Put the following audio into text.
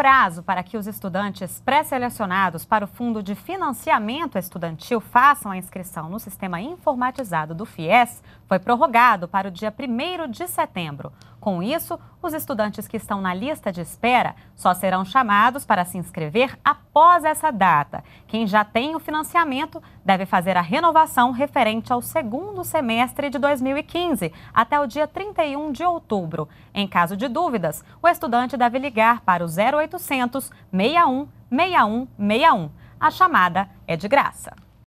prazo para que os estudantes pré-selecionados para o Fundo de Financiamento Estudantil façam a inscrição no sistema informatizado do FIES foi prorrogado para o dia 1 de setembro. Com isso, os estudantes que estão na lista de espera só serão chamados para se inscrever após essa data. Quem já tem o financiamento deve fazer a renovação referente ao segundo semestre de 2015, até o dia 31 de outubro. Em caso de dúvidas, o estudante deve ligar para o 0800 61 61 61. A chamada é de graça.